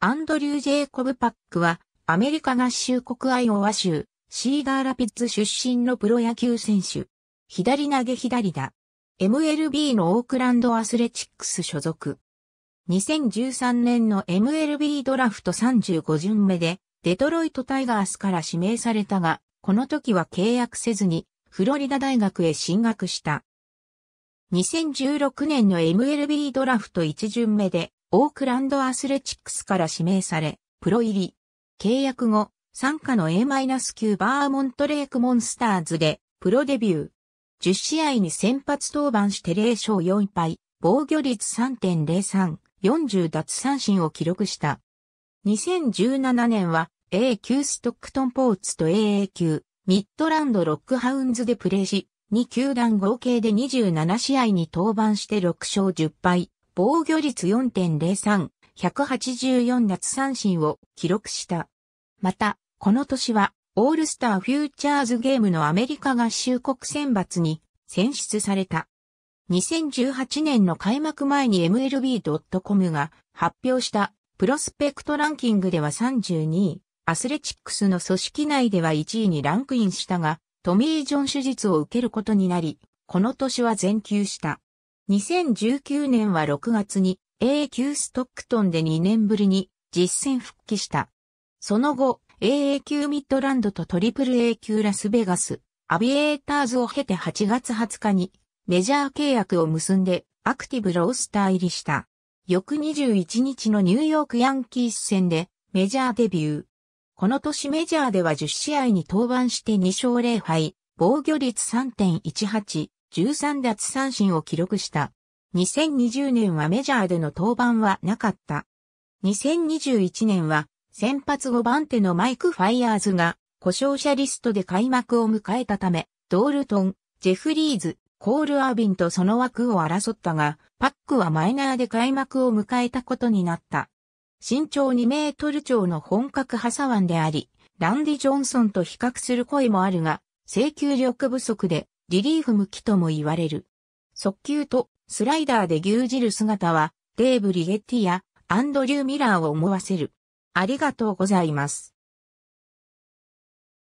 アンドリュー・ジェイコブ・パックは、アメリカ合衆国アイオワ州、シーガーラピッツ出身のプロ野球選手。左投げ左打。MLB のオークランドアスレチックス所属。2013年の MLB ドラフト35巡目で、デトロイトタイガースから指名されたが、この時は契約せずに、フロリダ大学へ進学した。2016年の MLB ドラフト1巡目で、オークランドアスレチックスから指名され、プロ入り。契約後、参加の A-9 バーモントレークモンスターズでプロデビュー。10試合に先発登板して0勝4敗、防御率3.03、40奪三振を記録した。2017年は A 級ストックトンポーツと AA 級ミッドランドロックハウンズでプレーし、2球団合計で27試合に登板して6勝10敗、防御率4.03、184奪三振を記録した。また、この年は、オールスターフューチャーズゲームのアメリカ合衆国選抜に選出された。2018年の開幕前に MLB.com が発表したプロスペクトランキングでは32位、アスレチックスの組織内では1位にランクインしたが、トミー・ジョン手術を受けることになり、この年は全休した。2019年は6月に AA 級ストックトンで2年ぶりに実戦復帰した。その後、AA 級ミッドランドとトリプル A 級ラスベガス、アビエーターズを経て8月20日にメジャー契約を結んでアクティブロースター入りした。翌21日のニューヨークヤンキース戦でメジャーデビュー。この年メジャーでは10試合に登板して2勝0敗、防御率3.18、13奪三振を記録した。2020年はメジャーでの登板はなかった。2021年は先発5番手のマイク・ファイヤーズが故障者リストで開幕を迎えたため、ドールトン、ジェフリーズ、コール・アービンとその枠を争ったが、パックはマイナーで開幕を迎えたことになった。身長2メートル超の本格ハサワンであり、ランディ・ジョンソンと比較する声もあるが、請求力不足でリリーフ向きとも言われる。速球とスライダーで牛耳る姿は、デーブ・リゲッティやアンドリュー・ミラーを思わせる。ありがとうございます。